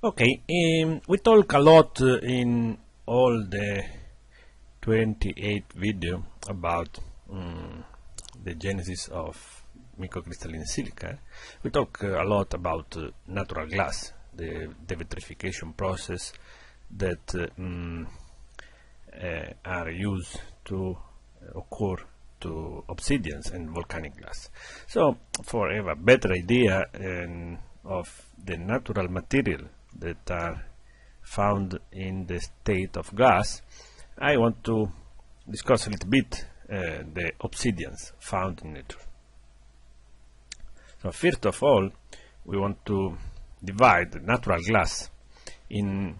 Okay, um, we talk a lot uh, in all the 28 video about um, the genesis of microcrystalline silica. We talk uh, a lot about uh, natural glass, the, the vitrification process that um, are used to occur to obsidians and volcanic glass. So, for a better idea um, of the natural material that are found in the state of gas, I want to discuss a little bit uh, the obsidians found in nature. So first of all, we want to divide natural glass in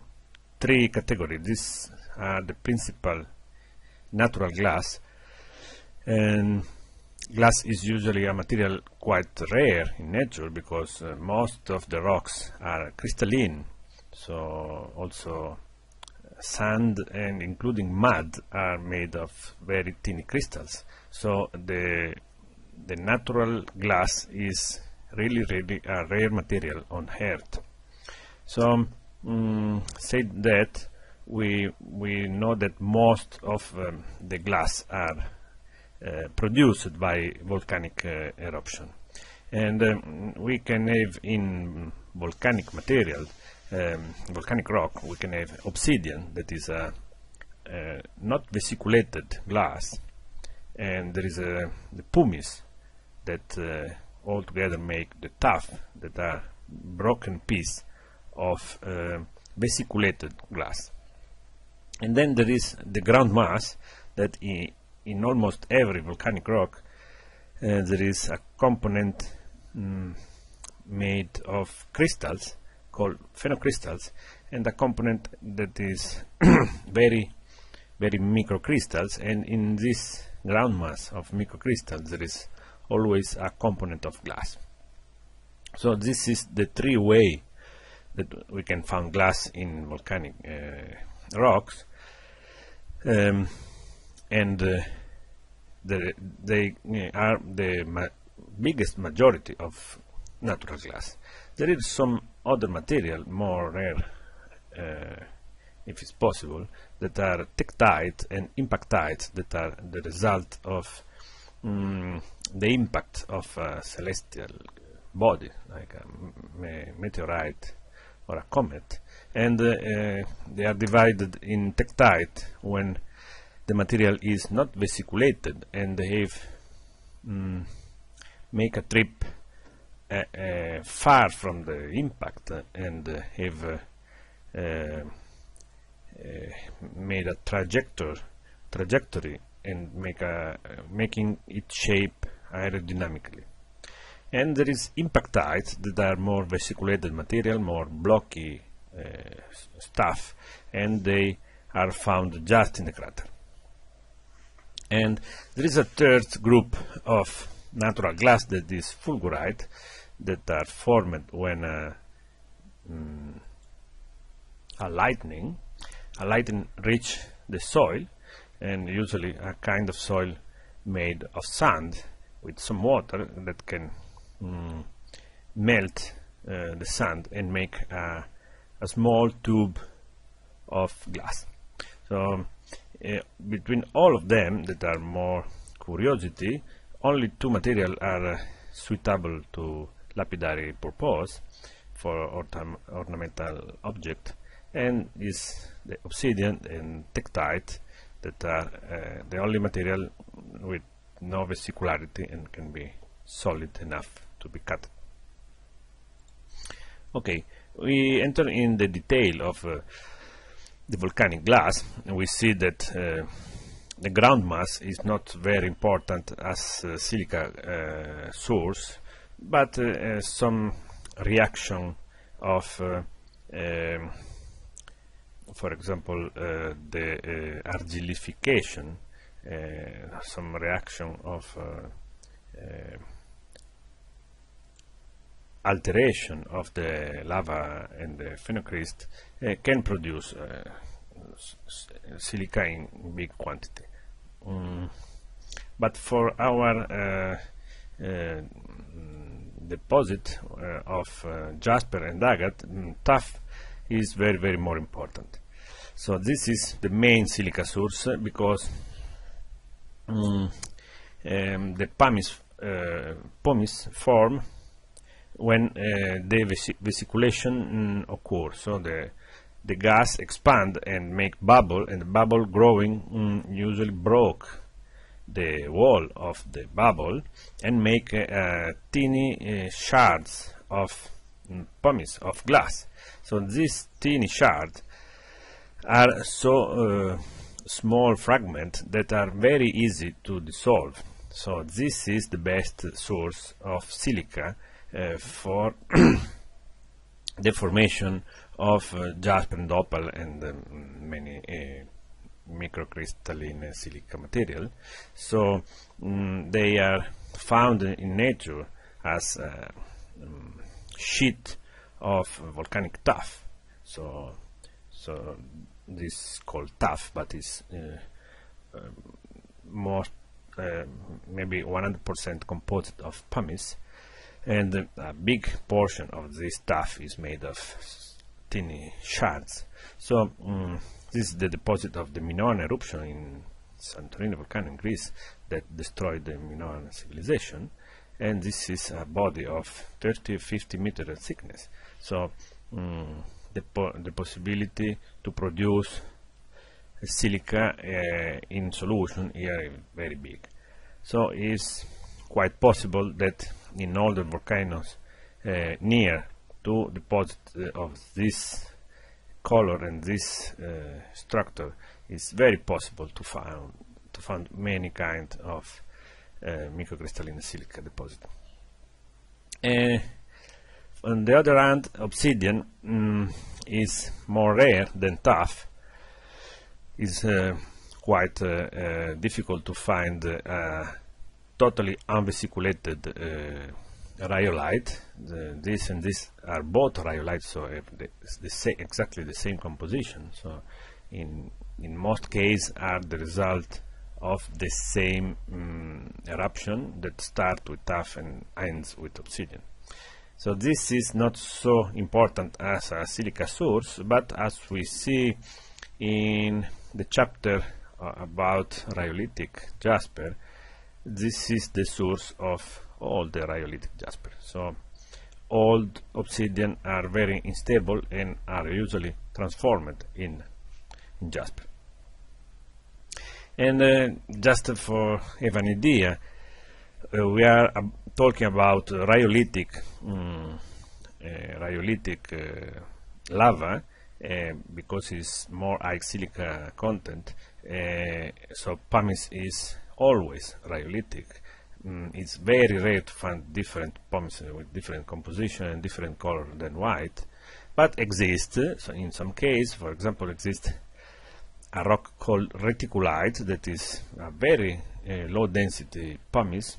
three categories. These are the principal natural glass and glass is usually a material quite rare in nature because uh, most of the rocks are crystalline so also sand and including mud are made of very tiny crystals so the the natural glass is really really a rare material on earth so um, said that we we know that most of um, the glass are uh, produced by volcanic uh, eruption. And um, we can have in volcanic material, um, volcanic rock, we can have obsidian that is a uh, not vesiculated glass and there is a uh, the pumice that uh, all together make the tuff that are broken piece of vesiculated glass and then there is the ground mass that in almost every volcanic rock uh, there is a component mm, made of crystals called phenocrystals and a component that is very very microcrystals and in this ground mass of microcrystals there is always a component of glass so this is the three way that we can find glass in volcanic uh, rocks um, and uh, the they eh, are the ma biggest majority of natural glass. There is some other material, more rare, uh, if it's possible, that are tektite and impactite, that are the result of mm, the impact of a celestial body, like a me meteorite or a comet, and uh, uh, they are divided in tektite when the material is not vesiculated and have um, make a trip uh, uh, far from the impact and have uh, uh, made a trajectory trajectory and make a making it shape aerodynamically and there is impactites that are more vesiculated material more blocky uh, stuff and they are found just in the crater and there is a third group of natural glass that is fulgurite that are formed when a, uh, mm, a lightning a lightning reach the soil and usually a kind of soil made of sand with some water that can mm, melt uh, the sand and make a, a small tube of glass so Eh, between all of them that are more curiosity only two material are uh, suitable to lapidary purpose for ornamental object and is the obsidian and tectite that are uh, the only material with no vesicularity and can be solid enough to be cut okay we enter in the detail of the volcanic glass we see that uh, the ground mass is not very important as uh, silica uh, source but uh, uh, some reaction of um, for example the argillification some reaction of alteration of the lava and the phenocryst uh, can produce uh, silica in big quantity. Mm. but for our uh, uh deposit uh, of uh, jasper and agate, um, mm, tuff is very, very more important. So this is the main silica source because mm, um, the pumice, pumice form when uh, the vesiculation mm, occurs. So the the gas expand and make bubble and the bubble growing mm, usually broke the wall of the bubble and make uh, tiny uh, shards of mm, pumice of glass so these tiny shards are so uh, small fragments that are very easy to dissolve so this is the best source of silica uh, for the formation of uh, jasper and opal and many uh, microcrystalline silica material. So mm, they are found in nature as um, sheet of volcanic tuff. So, so this is called tuff, but it's uh, uh, more uh, maybe 100% composed of pumice and a big portion of this stuff is made of tiny shards so um, this is the deposit of the Minoan eruption in Santorini volcano in Greece that destroyed the Minoan civilization and this is a body of 30 50 in thickness so um, the, po the possibility to produce silica uh, in solution here is very big so it's quite possible that in all the volcanoes uh, near to deposits uh, of this color and this uh, structure it's very possible to find to find many kind of uh, microcrystalline silica deposit on the other hand obsidian mm, is more rare than tough is uh, quite uh, uh, difficult to find totally unvesiculated uh, rhyolite. The, this and this are both rhyolites, so it's uh, the exactly the same composition. So in in most cases are the result of the same um, eruption that starts with tuff and ends with obsidian. So this is not so important as a silica source, but as we see in the chapter uh, about rhyolitic jasper, this is the source of all the rhyolitic jasper so old obsidian are very unstable and are usually transformed in, in jasper and uh, just for have an idea uh, we are uh, talking about rhyolitic um, rhyolitic uh, lava uh, because it's more high silica content so pumice is always rhyolitic. Mm, it's very rare to find different pumice uh, with different composition and different color than white, but exist. Uh, so in some case, for example, exists a rock called reticulite that is a very uh, low density pumice,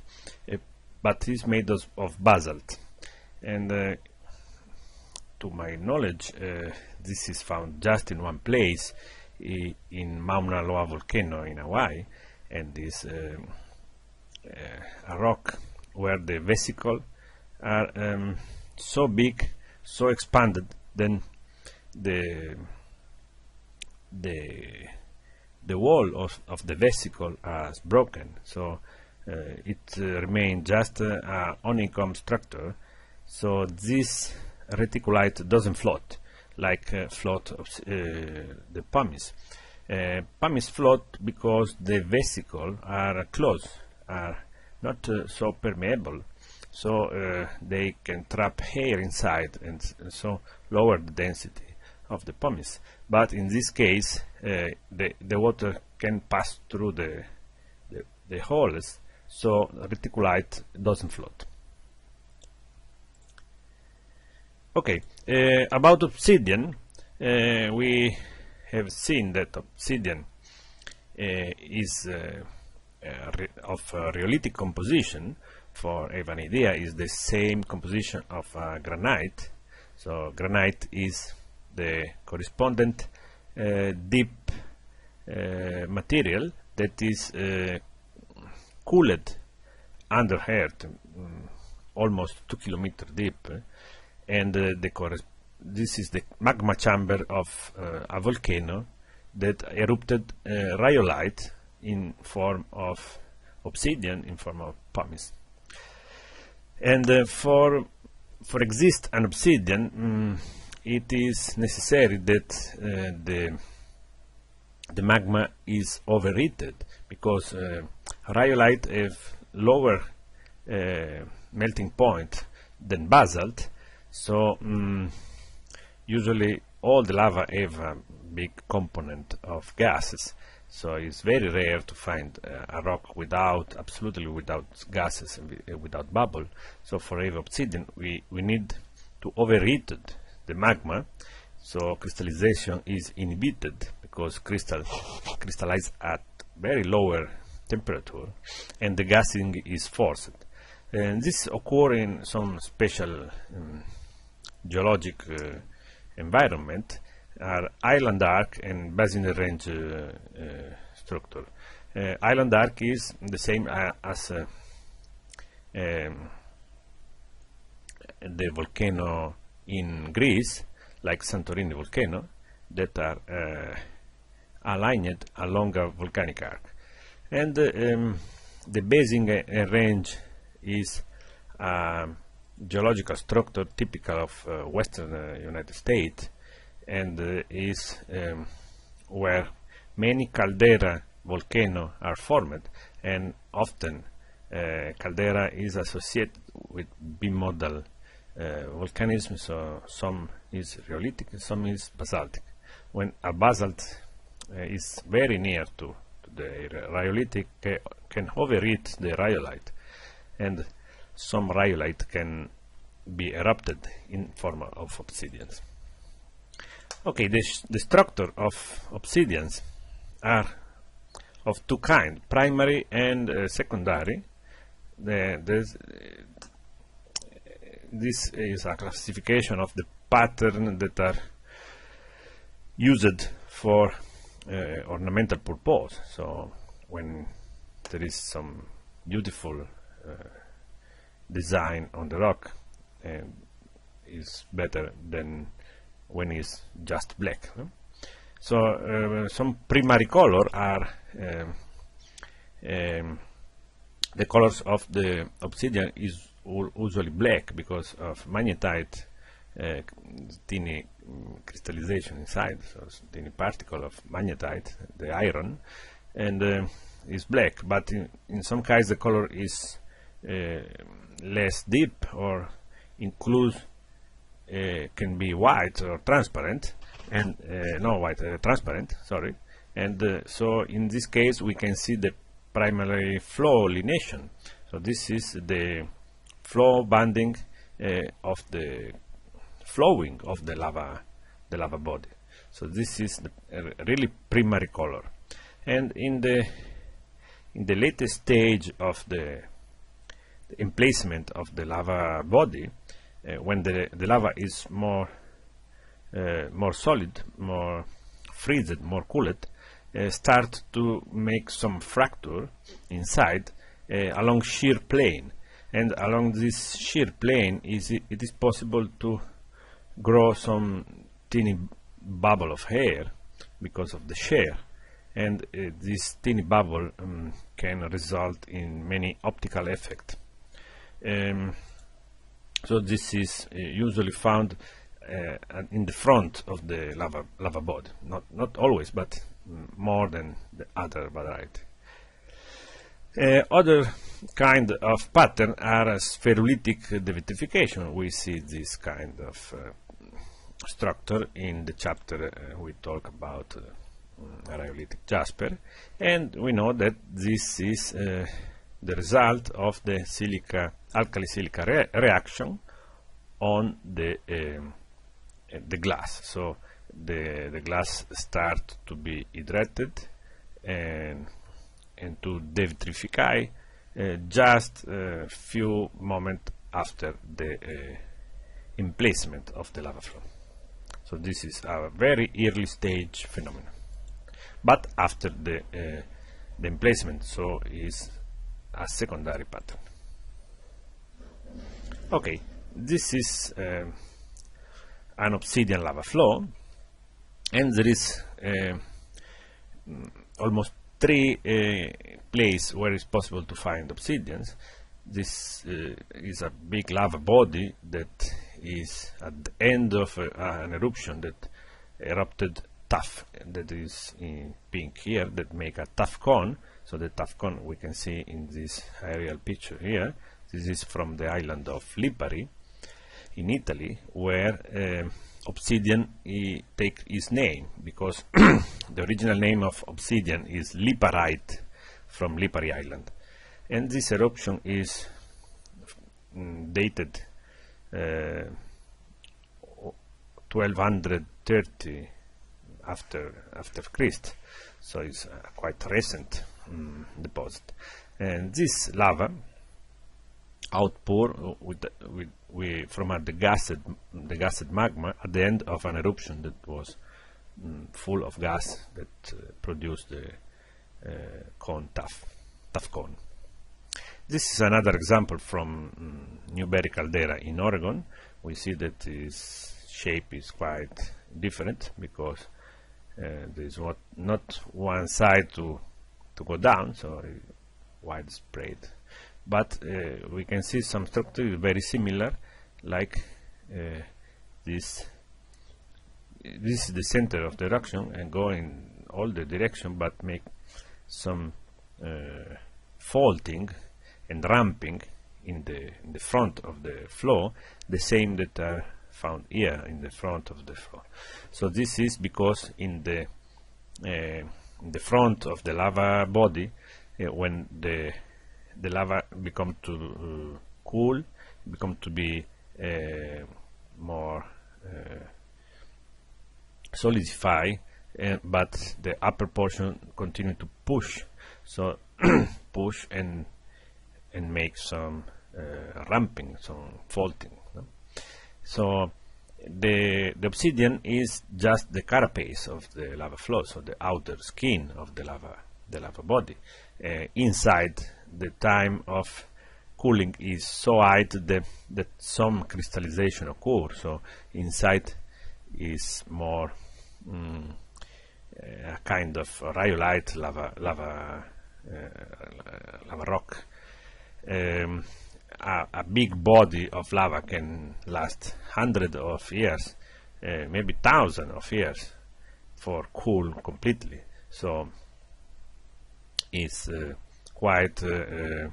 uh, but is made of, of basalt. And uh, to my knowledge, uh, this is found just in one place in Mauna Loa volcano in Hawaii and this um, uh, rock where the vesicle are um, so big, so expanded, then the the the wall of, of the vesicle is broken, so uh, it uh, remains just uh, a honeycomb structure. So this reticulite doesn't float like float of uh, the pumice. Uh, pumice float because the vesicles are closed, are not uh, so permeable, so uh, they can trap air inside and, and so lower the density of the pumice. But in this case, uh, the, the water can pass through the, the, the holes, so reticulite doesn't float. Okay, uh, about obsidian, uh, we have seen that obsidian uh, is uh, uh, of rheolitic composition for Evanidea is the same composition of granite so granite is the correspondent deep material that is cooled under Earth, um, almost two kilometer deep, and uh, the corresponding this is the magma chamber of uh, a volcano that erupted uh, rhyolite in form of obsidian in form of pumice and uh, for for exist an obsidian mm, it is necessary that uh, the the magma is overheated because uh, rhyolite have lower uh, melting point than basalt so mm, usually all the lava have a big component of gases so it's very rare to find uh, a rock without absolutely without gases and uh, without bubble so for every obsidian we we need to overheat the magma so crystallization is inhibited because crystal crystallize at very lower temperature and the gassing is forced and this occurs in some special um, geologic uh, environment are island arc and basin range uh, uh, structure. Uh, island arc is the same as um, the volcano in Greece, like Santorini volcano, that are uh, aligned along a volcanic arc. And uh, um, the basin range is um, geological structure typical of uh, western uh, United States and uh, is um, where many caldera volcanoes are formed and often uh, caldera is associated with bimodal uh, volcanism so some is rheolitic some is basaltic when a basalt uh, is very near to, to the rhyolitic, can overeat the rhyolite and some rhyolite can be erupted in form of obsidians. Okay, the, the structure of obsidians are of two kinds, primary and uh, secondary. The, this, uh, this is a classification of the pattern that are used for uh, ornamental purpose. So when there is some beautiful uh, design on the rock and is better than when it's just black. No? So uh, some primary color are um, um, the colors of the obsidian is usually black because of magnetite uh, tiny um, mm, crystallization inside, so tiny particle of magnetite, the iron, and uh, is black. But in, in some cases the color is Eh, less deep or include eh, can be white or transparent and eh, no white transparent sorry and so in this case we can see the primary flow lineation so this is the flow banding of the flowing of the lava the lava body so this is the, really primary color and in the in the latest stage of the emplacement of the lava body uh, when the, the lava is more uh, more solid more freezed more cooled uh, start to make some fracture inside along shear plane and along this shear plane is it, it is possible to grow some tiny bubble of hair because of the shear and uh, this tiny bubble um, can result in many optical effects um, so this is uh, usually found uh, in the front of the lava, lava body, not, not always, but more than the other variety. Uh, other kind of pattern are spherulitic devitrification. We see this kind of uh, structure in the chapter uh, we talk about uh, mm, rhyolitic jasper and we know that this is uh, the result of the silica alkali silica re reaction on the um, the glass so the the glass start to be hydrated and and to devitrify uh, just a few moments after the uh, emplacement of the lava flow so this is a very early stage phenomenon but after the uh, the emplacement so is a secondary pattern okay this is uh, an obsidian lava flow and there is uh, almost three uh, eh, places where it's possible to find obsidians this is a big lava body that is at the end of an eruption that erupted tough that is in pink here that make a tough cone so the cone we can see in this aerial picture here. This is from the island of Lipari in Italy, where uh, obsidian takes take its name because the original name of obsidian is Liparite from Lipari Island. And this eruption is mm, dated uh, 1230 after after Christ, so it's uh, quite recent um, deposit. And this lava outpour uh, with, with, we from a degassed, degassed magma at the end of an eruption that was mm, full of gas that uh, produced the uh, cone tuff, tuff cone. This is another example from um, mm, Newberry Caldera in Oregon. We see that its shape is quite different because uh, there is not, not one side to to go down, so widespread. But uh, we can see some structure is very similar, like uh, this. This is the center of the eruption and go in all the direction, but make some uh, faulting and ramping in the in the front of the flow, the same that are found here in the front of the flow. So this is because in the uh, the front of the lava body uh, when the the lava become to uh, cool become to be uh, more uh, solidify eh, but the upper portion continue to push so push and and make some ramping some faulting no? so the, the obsidian is just the carapace of the lava flow, so the outer skin of the lava, the lava body. Uh, inside, the time of cooling is so high that, that some crystallization occurs, so inside is more mm, uh, a kind of rhyolite lava, lava, uh, lava rock. Um, a, a big body of lava can last hundreds of years, uh, maybe thousands of years, for cool completely. So it's uh, quite uh,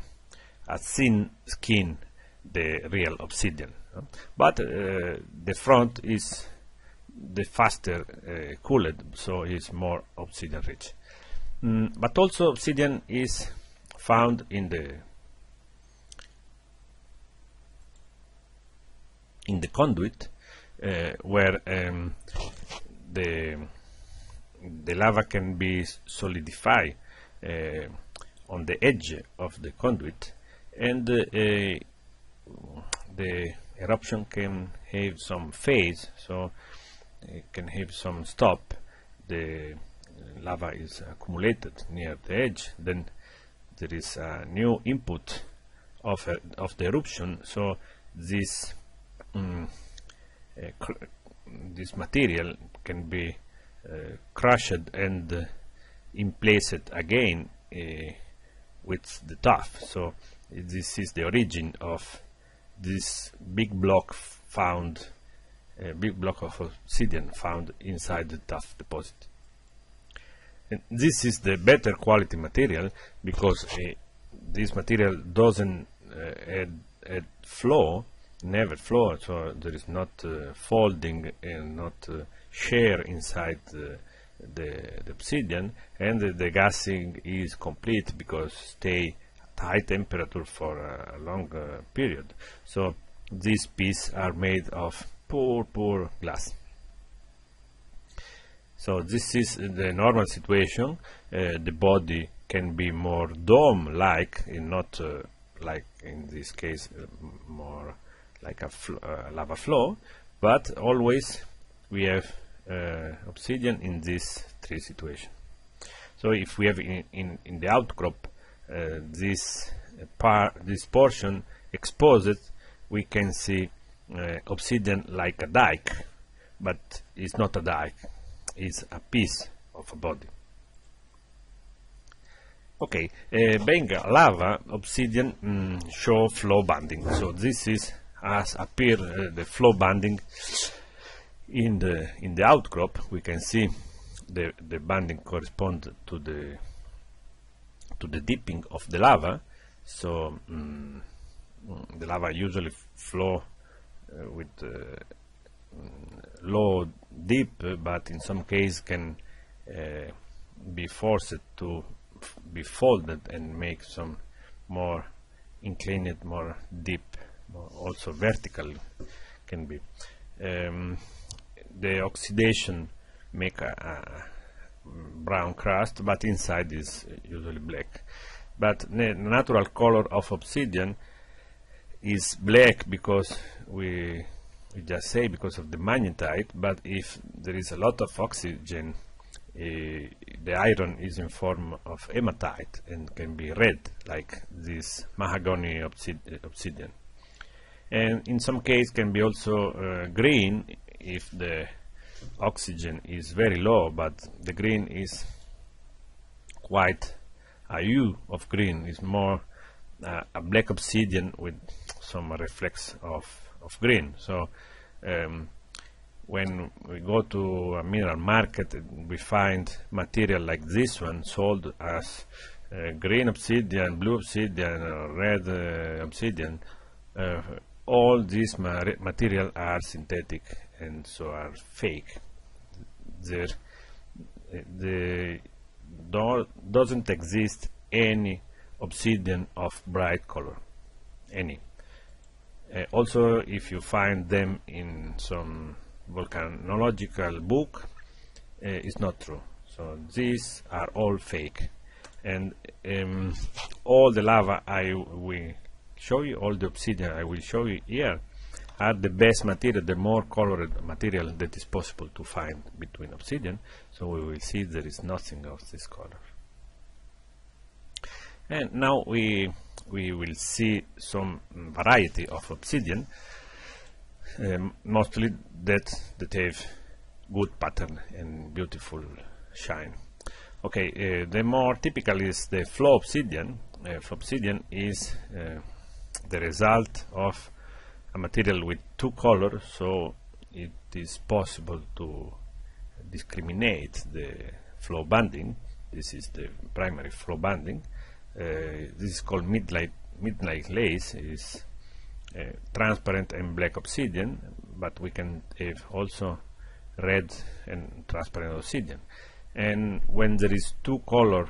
a thin skin the real obsidian. But the front is the faster cooled, so it's more obsidian rich. Mm, but also obsidian is found in the in the conduit uh, where um, the the lava can be solidified uh, on the edge of the conduit and uh, the eruption can have some phase so it can have some stop the lava is accumulated near the edge then there is a new input of, uh, of the eruption so this um, this material can be uh, crushed and uh, implaced again with the tuff. So this is the origin of this big block found, a big block of obsidian found inside the tuff deposit. And this is the better quality material because uh, this material doesn't uh, add, add flow Never flow, so there is not uh, folding and not uh, shear inside the, the, the obsidian and the, the gassing is complete because stay at high temperature for a, a long uh, period so these pieces are made of poor poor glass so this is the normal situation uh, the body can be more dome like and not uh, like in this case more like a fl uh, lava flow but always we have uh, obsidian in these three situations so if we have in, in, in the outcrop uh, this part this portion exposed we can see uh, obsidian like a dike but it's not a dike it's a piece of a body Okay, uh, being lava, obsidian mm, show flow banding. So this is as appear uh, the flow banding in the in the outcrop we can see the the banding correspond to the to the dipping of the lava so um, the lava usually flow uh, with uh, mm, low dip but in some case can uh, be forced to be folded and make some more inclined more deep also vertical can be. Um, the oxidation make a, a, brown crust, but inside is usually black. But the natural color of obsidian is black because we, we just say because of the magnetite, but if there is a lot of oxygen, uh, the iron is in form of hematite and can be red, like this mahogany obsid obsidian and in some case can be also uh, green if the oxygen is very low but the green is quite a hue of green is more uh, a black obsidian with some reflex of, of green so um, when we go to a mineral market we find material like this one sold as uh, green obsidian, blue obsidian, red uh, obsidian uh, all these material are synthetic and so are fake there the do doesn't exist any obsidian of bright color any uh, also if you find them in some volcanological book uh, it's not true so these are all fake and um, all the lava I we show you all the obsidian I will show you here are the best material, the more colored material that is possible to find between obsidian. So we will see there is nothing of this color. And now we we will see some variety of obsidian, um, mostly that that have good pattern and beautiful shine. Okay, uh, the more typical is the flow obsidian. Uh, flow obsidian is uh, the result of a material with two colors so it is possible to discriminate the flow banding this is the primary flow banding uh, this is called midnight midnight lace is uh, transparent and black obsidian but we can have also red and transparent obsidian and when there is two color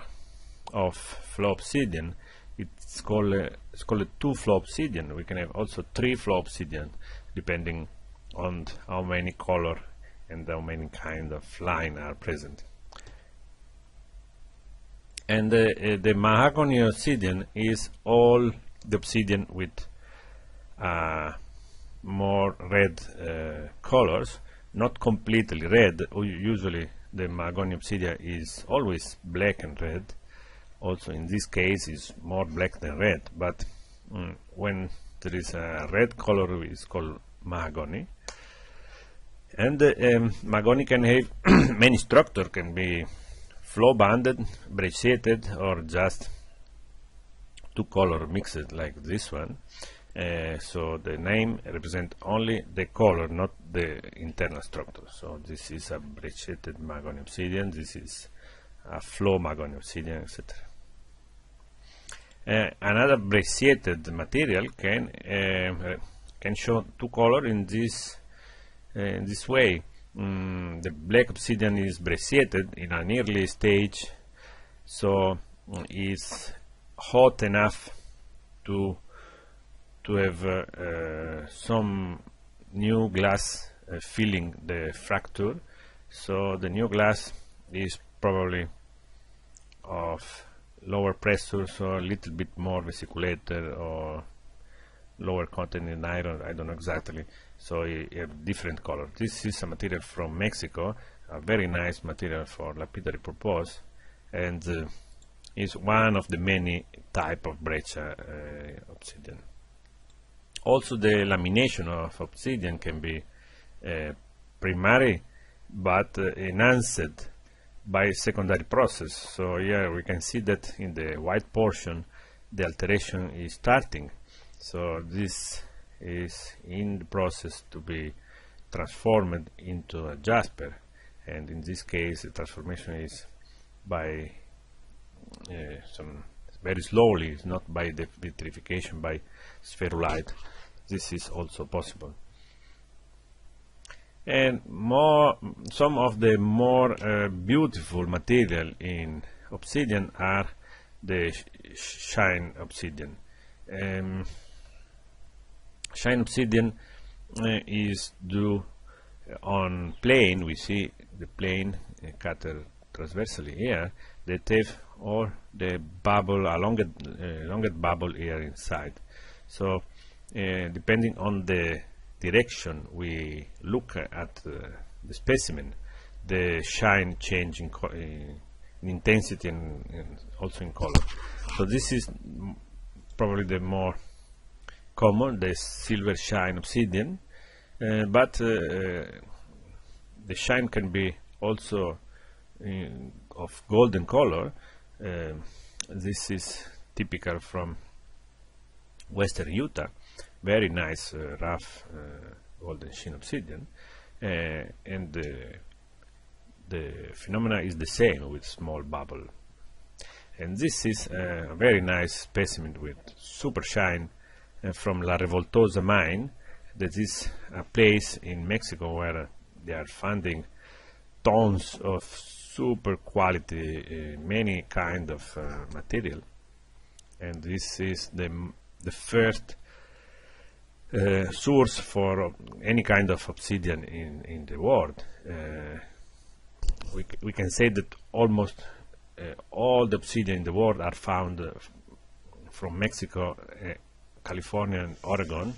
of flow obsidian it's called uh, let's call it two flow obsidian we can have also three flow obsidian depending on how many color and how many kind of line are present and uh, the mahogany obsidian is all the obsidian with uh, more red uh, colors not completely red usually the mahogany obsidian is always black and red also in this case is more black than red but mm, when there is a red color it's called mahogany and uh, um, mahogany can have many structure can be flow banded brecciated or just two color mixed like this one uh, so the name represent only the color not the internal structure so this is a brecciated mahogany obsidian this is a flow magon Obsidian, etc. Uh, another brecciated material can uh, can show two colors in this in eh, this way. Mm, the black obsidian is brecciated in an early stage, so mm, it's hot enough to to have uh, uh, some new glass uh, filling the fracture so the new glass is probably of lower pressure, so a little bit more vesiculated, or lower content in iron I don't know exactly so a different color this is a material from Mexico a very nice material for lapidary purpose and uh, is one of the many type of breccia uh, obsidian also the lamination of obsidian can be uh, primary but uh, enhanced by secondary process. So here we can see that in the white portion the alteration is starting. So this is in the process to be transformed into a Jasper and in this case the transformation is by uh, some very slowly, it's not by the vitrification by spherulite. This is also possible and more some of the more uh, beautiful material in obsidian are the sh shine obsidian um, shine obsidian uh, is due uh, on plane we see the plane uh, cut transversely here the teeth or the bubble a uh, longer bubble here inside so uh, depending on the direction we look at uh, the specimen, the shine change in, in intensity and, and, also in color. So this is probably the more common, the silver shine obsidian, uh, but uh, the shine can be also in, uh, of golden color. Uh, this is typical from western Utah very nice uh, rough uh, golden sheen obsidian uh, and the, the phenomena is the same with small bubble and this is a very nice specimen with super shine from La Revoltosa mine that is a place in Mexico where they are finding tons of super quality uh, many kind of uh, material and this is the the first uh, source for any kind of obsidian in, in the world. Uh, we, we can say that almost uh, all the obsidian in the world are found uh, from Mexico, uh, California, and Oregon,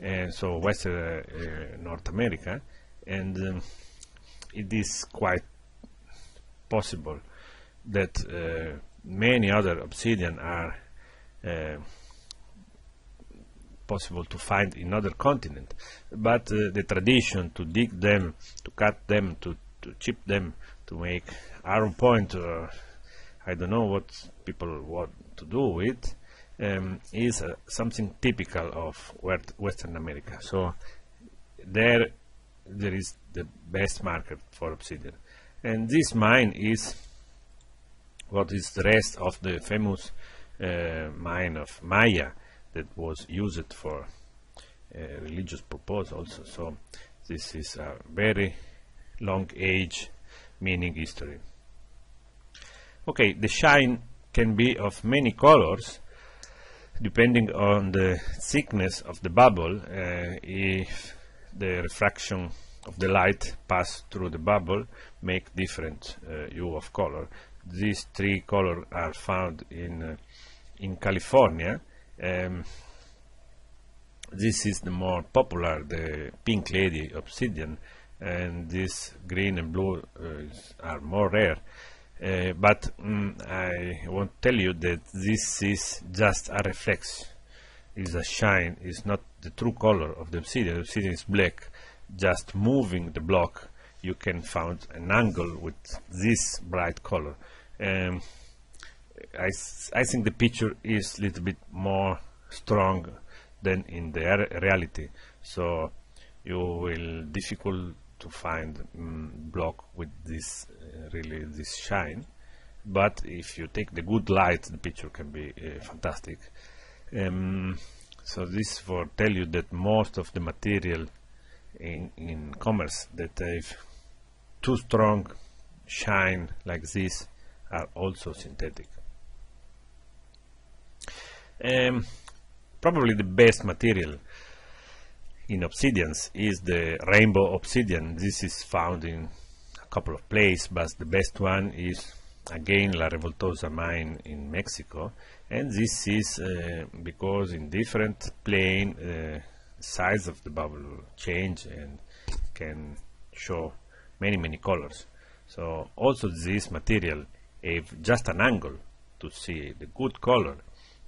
and so Western uh, North America, and um, it is quite possible that many other obsidian are possible to find in other continent but uh, the tradition to dig them to cut them to, to chip them to make iron point uh, I don't know what people want to do with um, is uh, something typical of Western America. So there, there is the best market for obsidian, and this mine is what is the rest of the famous uh, mine of Maya that was used for uh, religious purpose also so this is a very long age meaning history okay the shine can be of many colors depending on the thickness of the bubble uh, if the refraction of the light pass through the bubble make different uh, hue of color. These three colors are found in uh, in California um, this is the more popular, the pink lady obsidian, and this green and blue uh, are more rare. Uh, but mm, I won't tell you that this is just a reflex, is a shine, is not the true color of the obsidian. The obsidian is black. Just moving the block, you can find an angle with this bright color. Um, I, I think the picture is a little bit more strong than in the reality so you will difficult to find mm, block with this uh, really this shine but if you take the good light the picture can be uh, fantastic um, so this for tell you that most of the material in, in commerce that have too strong shine like this are also synthetic um, probably the best material in obsidians is the rainbow obsidian. This is found in a couple of places, but the best one is again La Revoltosa mine in Mexico. And this is uh, because in different plane uh, size of the bubble change and can show many many colors. So also this material have just an angle to see the good color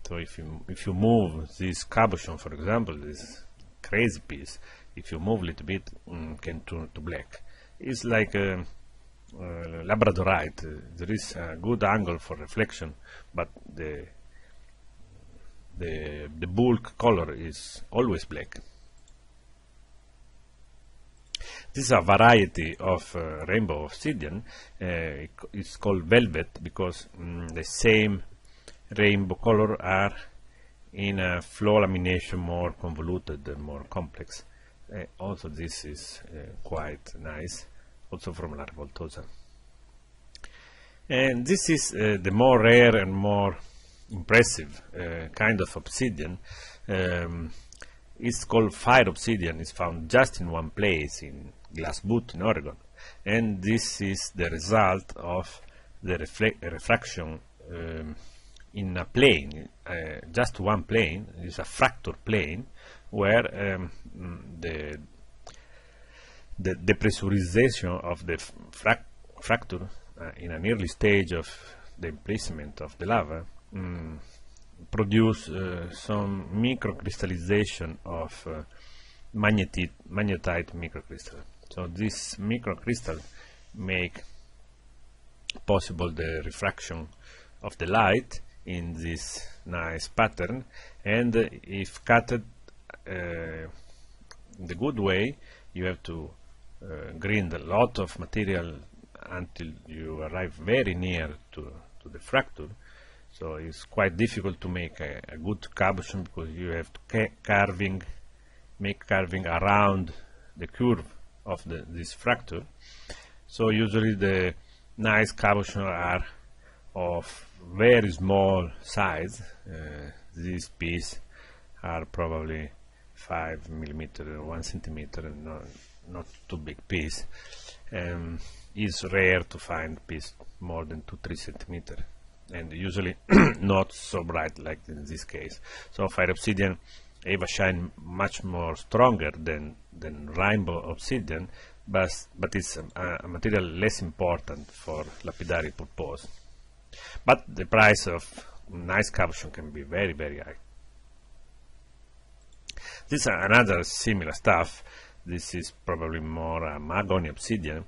so if you if you move this cabochon, for example, this crazy piece, if you move a little bit, um, can turn to black. It's like a, a labradorite. There is a good angle for reflection, but the the the bulk color is always black. This is a variety of uh, rainbow obsidian. Uh, it's called velvet because mm, the same rainbow color are in a flow lamination more convoluted and more complex. Uh, also this is uh, quite nice, also from La Revoltosa. And this is uh, the more rare and more impressive uh, kind of obsidian. Um, it's called fire obsidian, it's found just in one place in Glass Butte in Oregon. And this is the result of the refraction. um, in a plane, uh, just one plane, is a fracture plane, where um, the, the depressurization of the frac fracture uh, in an early stage of the emplacement of the lava um, produce uh, some microcrystallization of uh, magnetite, magnetite microcrystal. So this microcrystal make possible the refraction of the light in this nice pattern and uh, if cut uh, the good way you have to uh, grind a lot of material until you arrive very near to, to the fracture so it's quite difficult to make a, a good carbon because you have to carving make carving around the curve of the, this fracture so usually the nice cabochons are of very small size uh, these pieces are probably 5 millimeter or 1 centimeter not, not too big piece um, it's rare to find piece more than 2-3 centimeter and usually not so bright like in this case so fire obsidian Eva shine much more stronger than than rainbow obsidian but but it's a, a material less important for lapidary purpose but the price of nice caption can be very, very high. This is another similar stuff. This is probably more a Magoni obsidian,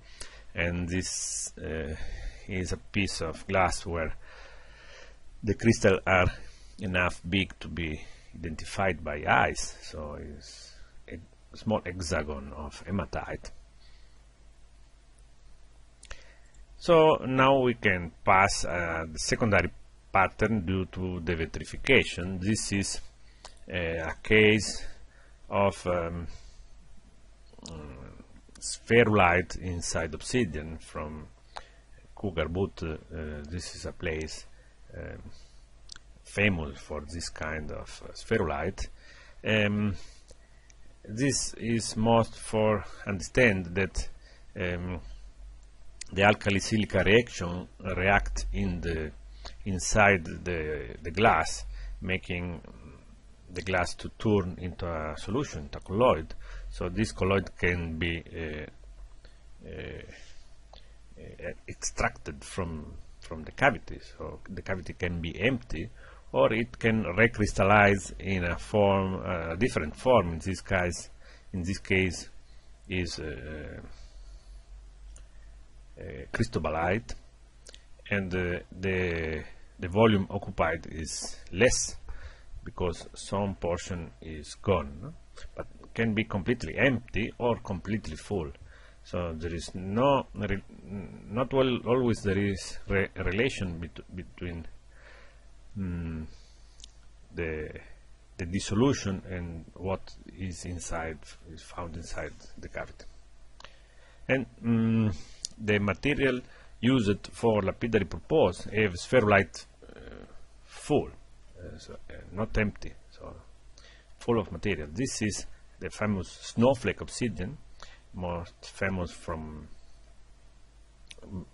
and this uh, is a piece of glass where the crystals are enough big to be identified by eyes. So it's a small hexagon of hematite. So now we can pass uh, the secondary pattern due to the vitrification. This is uh, a case of um, uh, spherulite inside obsidian from Cougar Boot. Uh, this is a place um, famous for this kind of uh, spherulite. Um, this is most for understand that um, the alkali silica reaction react in the inside the, the glass making the glass to turn into a solution, a colloid. So this colloid can be uh, uh, uh, extracted from from the cavity. So the cavity can be empty, or it can recrystallize in a form, a different form. In this case, in this case, is uh, uh, crystallobalite and the the volume occupied is less because some portion is gone no? but can be completely empty or completely full so there is no not well, always there is re relation bet between mm, the the dissolution and what is inside is found inside the cavity and mm, the material used for lapidary purpose have spherulite uh, full, uh, so, uh, not empty, so full of material. This is the famous snowflake obsidian, most famous from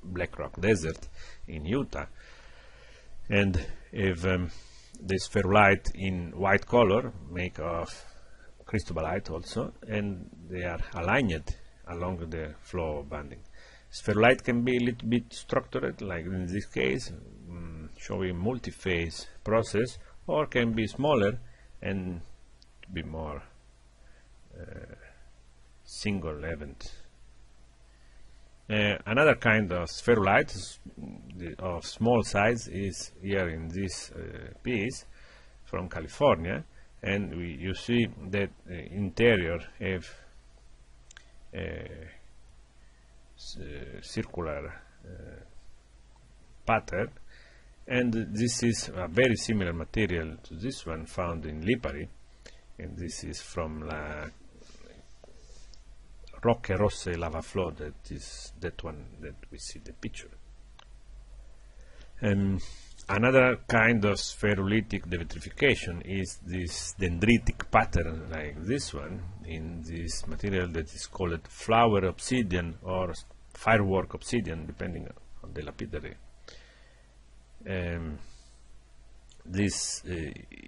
Black Rock Desert in Utah, and if um, the spherulite in white color, make of cristobalite also, and they are aligned along the flow banding. Spherulite can be a little bit structured, like in this case, um, showing multi-phase process, or can be smaller and be more uh, single event. Uh, another kind of spherulite of small size is here in this uh, piece from California and we, you see that uh, interior have uh, uh, circular uh, pattern and this is a very similar material to this one found in Lipari and this is from La Rocche Rosse lava flow that is that one that we see the picture um, another kind of spherulitic vitrification is this dendritic pattern like this one in this material that is called flower obsidian or firework obsidian depending on the lapidary um, this uh,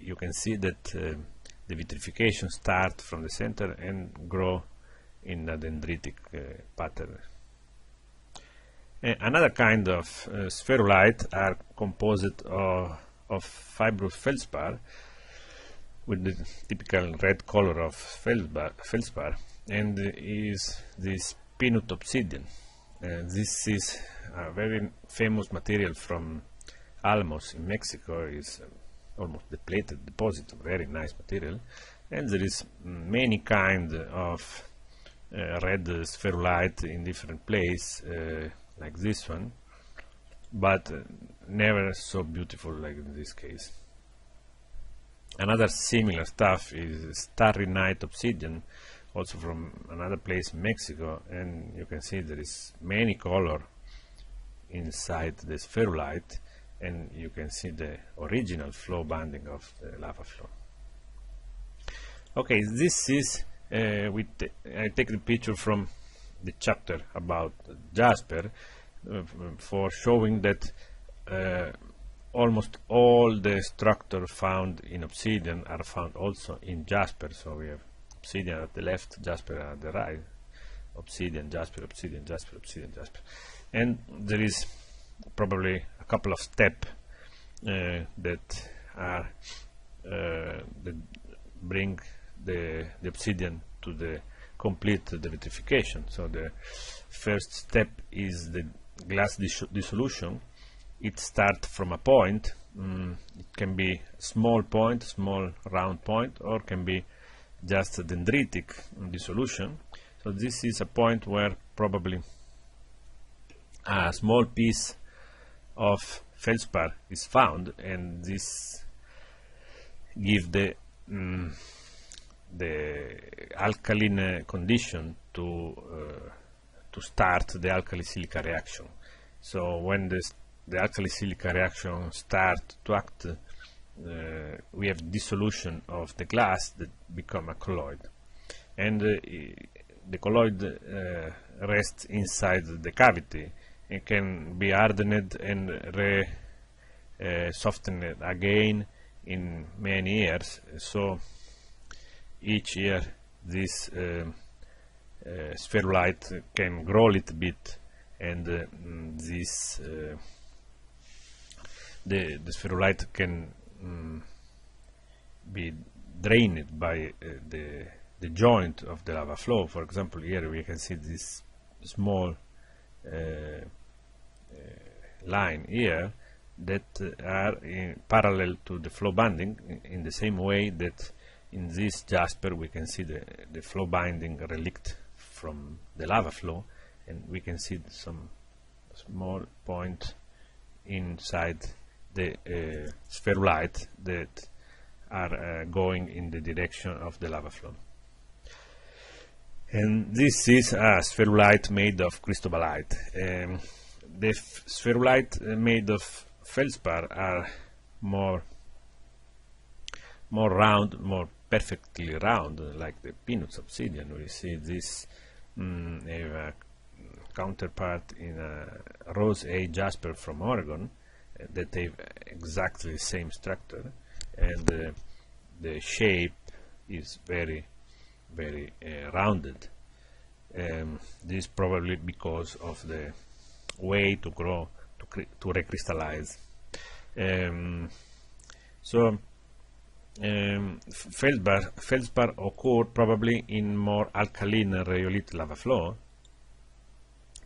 you can see that uh, the vitrification starts from the center and grow in a dendritic uh, pattern another kind of uh, spherulite are composed of, fibrous feldspar with the typical red color of feldspar, feldspar and is this pinotopsidian. Uh, this is a very famous material from Alamos in Mexico. is uh, almost depleted deposit, very nice material. And there is many kind of uh, red spherulite in different place uh, like this one but uh, never so beautiful like in this case another similar stuff is starry night obsidian also from another place Mexico and you can see there is many color inside the spherulite and you can see the original flow banding of the lava flow okay this is uh, with I take the picture from the chapter about Jasper uh, for showing that uh, almost all the structure found in obsidian are found also in jasper so we have obsidian at the left jasper at the right obsidian jasper obsidian jasper obsidian jasper and there is probably a couple of steps uh, that are uh, that bring the, the obsidian to the complete the vitrification. So the first step is the glass dissolution. It starts from a point. Mm, it can be small point, small round point, or can be just a dendritic dissolution. So this is a point where probably a small piece of feldspar is found, and this gives the mm, the alkaline condition to uh, to start the alkali silica reaction. So when this, the alkali silica reaction starts to act, uh, we have dissolution of the glass that become a colloid and uh, the colloid uh, rests inside the cavity and can be hardened and re uh, softened again in many years so each year this uh, uh spherulite can grow a little bit and uh, mm, this uh, the, the spherulite can um, be drained by uh, the the joint of the lava flow for example here we can see this small uh, line here that are parallel to the flow banding in the same way that in this jasper we can see the, the flow binding relict from the lava flow and we can see some small point inside the uh, spherulite that are uh, going in the direction of the lava flow. And this is a spherulite made of cristobalite. Um, the spherulite uh, made of feldspar are more more round, more perfectly round like the peanut obsidian we see this mm, a uh, counterpart in a rose A jasper from Oregon uh, that have exactly the same structure and uh, the shape is very very uh, rounded um, this probably because of the way to grow to, to recrystallize um, so um, feldspar, feldspar probably in more alkaline rhyolite lava flow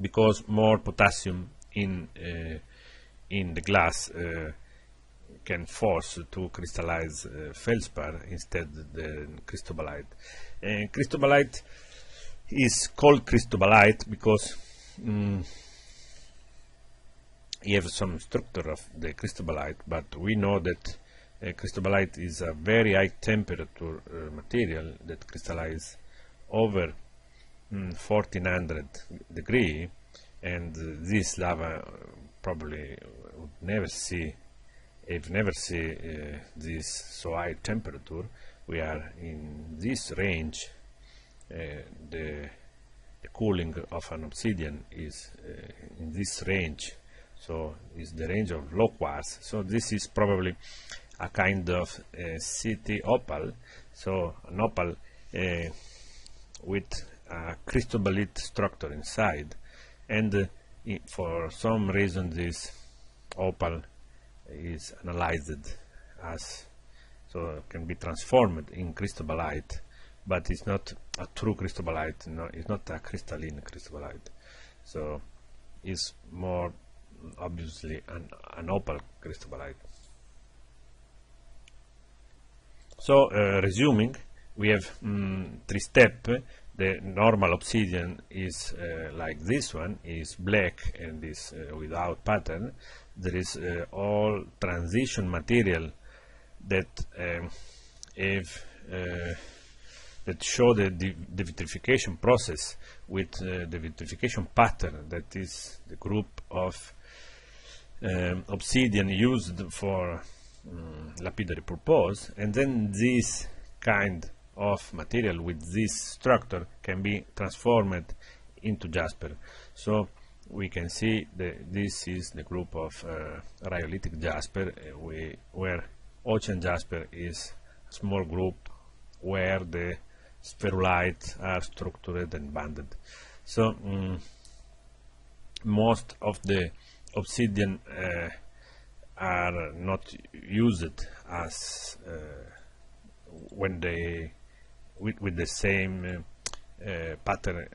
because more potassium in uh, in the glass uh, can force to crystallize uh, feldspar instead the cristobalite. Uh, cristobalite is called cristobalite because um, you have some structure of the cristobalite, but we know that uh, cristobalite is a very high temperature uh, material that crystallizes over mm, 1400 degree and uh, this lava uh, probably would never see if never see uh, this so high temperature we are in this range uh, the, the, cooling of an obsidian is in this range so is the range of low quartz so this is probably a kind of uh, city opal so an opal uh, with a crystalloid structure inside and eh, for some reason this opal is analyzed as so can be transformed in crystallite but it's not a true crystallite no it's not a crystalline crystallite so it's more obviously an, an opal crystallite So uh, resuming, we have mm, three steps. The normal obsidian is uh, like this one, is black and is uh, without pattern. There is all transition material that um, if that show the, the vitrification process with uh, the vitrification pattern that is the group of um, obsidian used for Mm, lapidary purpose and then this kind of material with this structure can be transformed into jasper so we can see that this is the group of uh, rhyolitic jasper uh, we, where ocean jasper is a small group where the spherulites are structured and banded so um, most of the obsidian uh, not use it as uh, when they with, with the same uh, uh, pattern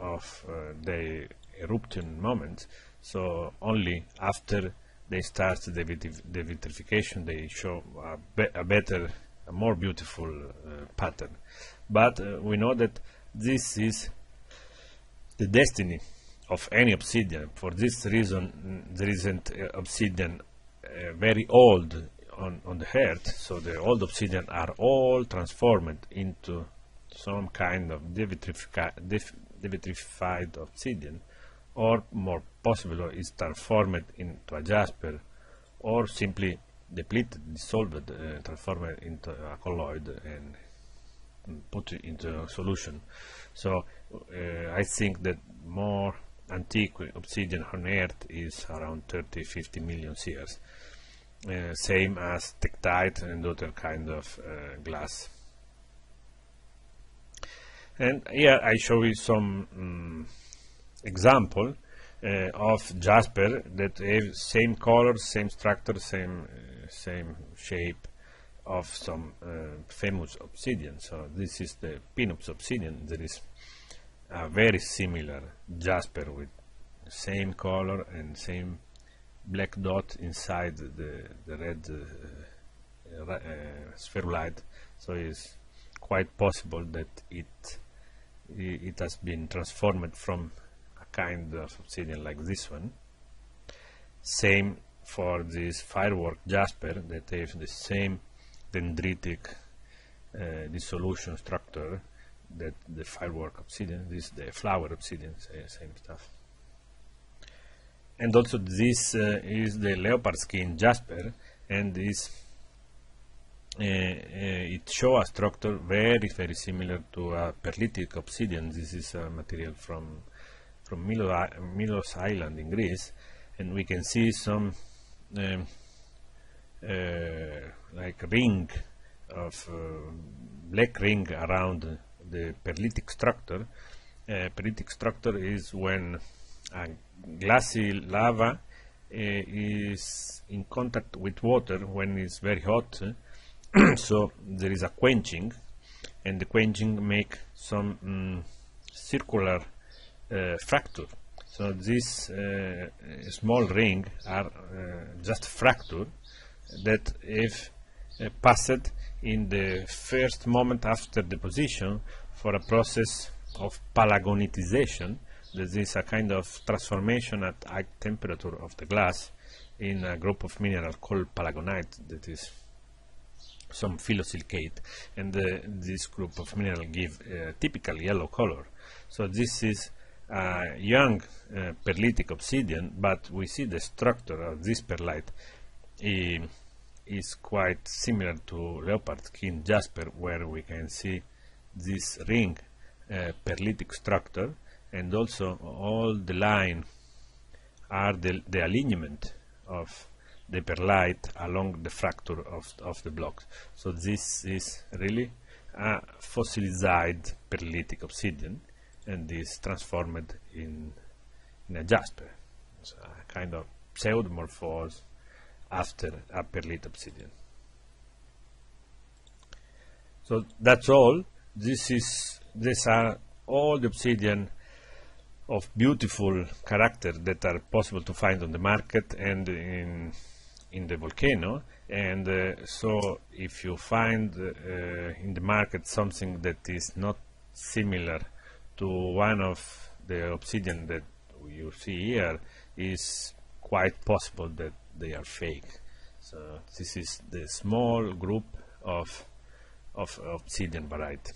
of the eruption moment so only after they start the, the vitrification they show a, be a better a more beautiful uh, pattern but uh, we know that this is the destiny of any obsidian for this reason there isn't uh, obsidian uh, very old on, on the Earth, so the old obsidian are all transformed into some kind of devitrified obsidian, or more possible is transformed into a jasper, or simply depleted, dissolved, uh, transformed into a colloid and put into a solution. So uh, I think that more antique obsidian on Earth is around 30-50 million years. Uh, same as Tektite uh, and other kind of uh, glass. And here I show you some um, example uh, of jasper that have same color, same structure, same uh, same shape of some famous obsidian. So this is the Pinops obsidian. There is a very similar jasper with same color and same black dot inside the, the red uh, uh, so it's quite possible that it it has been transformed from a kind of obsidian like this one same for this firework jasper that has the same dendritic uh, dissolution structure that the firework obsidian this the flower obsidian same stuff and also this uh, is the leopard skin jasper and this uh, uh, it shows a structure very very similar to a perlitic obsidian this is a material from from Milos Island in Greece and we can see some um, uh, like ring of uh, black ring around the perlitic structure uh, perlitic structure is when a glassy lava eh, is in contact with water when it's very hot eh? so there is a quenching and the quenching make some mm, circular uh, fracture so this uh, small ring are uh, just fracture that if passed in the first moment after deposition for a process of palagonitization there is a kind of transformation at high temperature of the glass in a group of mineral called palagonite that is some phyllosilicate and the, this group of mineral give uh, typical yellow color so this is uh, young uh, perlitic obsidian but we see the structure of this perlite eh, is quite similar to leopard skin jasper where we can see this ring uh, perlitic structure and also all the line are the, the alignment of the perlite along the fracture of, of the block. So this is really a fossilized perlitic obsidian and is transformed in, in a jasper. It's a kind of pseudomorphose after a perlite obsidian. So that's all. This is these are all the obsidian of beautiful character that are possible to find on the market and in in the volcano and uh, so if you find uh, in the market something that is not similar to one of the obsidian that you see here is quite possible that they are fake so this is the small group of of obsidian variety